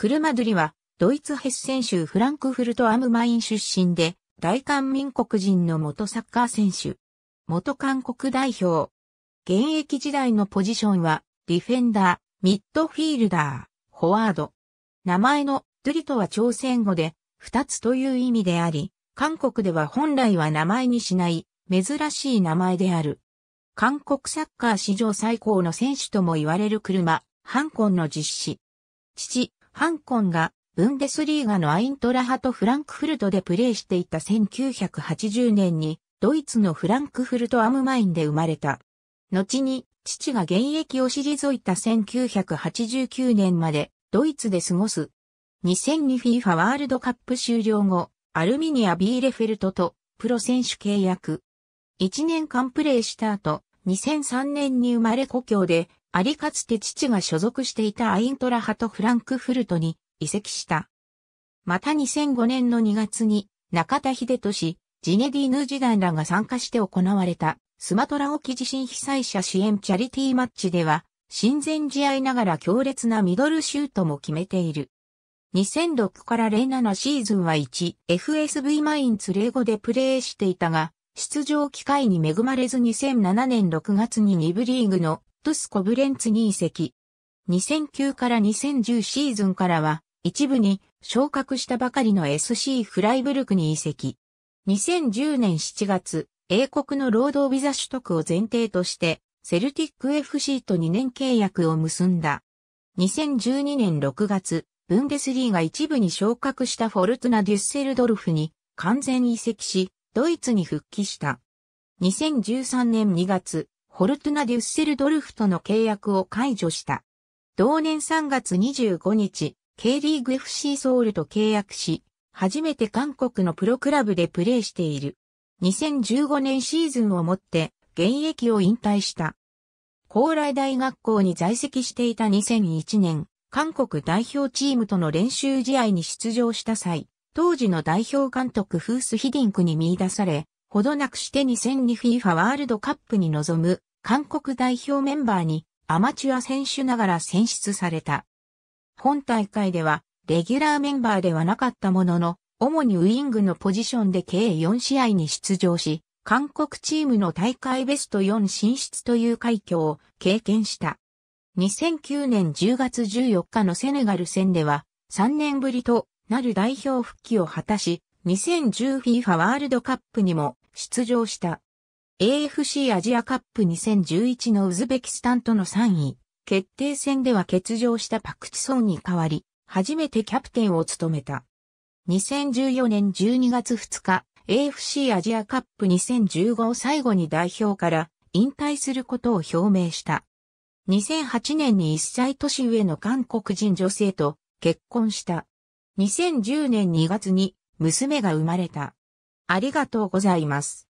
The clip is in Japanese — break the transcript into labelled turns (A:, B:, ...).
A: クルマドゥリは、ドイツヘッセン州フランクフルトアムマイン出身で、大韓民国人の元サッカー選手。元韓国代表。現役時代のポジションは、ディフェンダー、ミッドフィールダー、フォワード。名前のドゥリとは朝鮮語で、二つという意味であり、韓国では本来は名前にしない、珍しい名前である。韓国サッカー史上最高の選手とも言われる車、ハンコンの実施。父、ハンコンがブンデスリーガのアイントラハとフランクフルトでプレーしていた1980年にドイツのフランクフルトアムマインで生まれた。後に父が現役を退いた1989年までドイツで過ごす。2002FIFA ワールドカップ終了後、アルミニア・ビーレフェルトとプロ選手契約。1年間プレーした後、2003年に生まれ故郷でありかつて父が所属していたアイントラハとフランクフルトに移籍した。また2005年の2月に中田秀俊、ジネディーヌ時代らが参加して行われたスマトラ沖地震被災者支援チャリティーマッチでは親善試合ながら強烈なミドルシュートも決めている。2006から07シーズンは 1FSV マインツレゴでプレーしていたが、出場機会に恵まれず2007年6月に2部リーグのトスコブレンツに移籍。2009から2010シーズンからは、一部に昇格したばかりの SC フライブルクに移籍。2010年7月、英国の労働ビザ取得を前提として、セルティック FC と2年契約を結んだ。2012年6月、ブンデスリーが一部に昇格したフォルトナ・デュッセルドルフに完全移籍し、ドイツに復帰した。2013年2月、フォルトゥナ・デュッセルドルフとの契約を解除した。同年3月25日、K リーグ FC ソウルと契約し、初めて韓国のプロクラブでプレーしている。2015年シーズンをもって現役を引退した。高麗大学校に在籍していた2001年、韓国代表チームとの練習試合に出場した際、当時の代表監督フース・ヒディンクに見出され、ほどなくして2002 FIFA ワールドカップに臨む韓国代表メンバーにアマチュア選手ながら選出された。本大会では、レギュラーメンバーではなかったものの、主にウイングのポジションで計4試合に出場し、韓国チームの大会ベスト4進出という快挙を経験した。2009年10月14日のセネガル戦では、3年ぶりとなる代表復帰を果たし、2010FIFA ワールドカップにも出場した。AFC アジアカップ2011のウズベキスタンとの3位、決定戦では欠場したパクチソンに代わり、初めてキャプテンを務めた。2014年12月2日、AFC アジアカップ2015を最後に代表から引退することを表明した。2008年に1歳年上の韓国人女性と結婚した。2010年2月に娘が生まれた。ありがとうございます。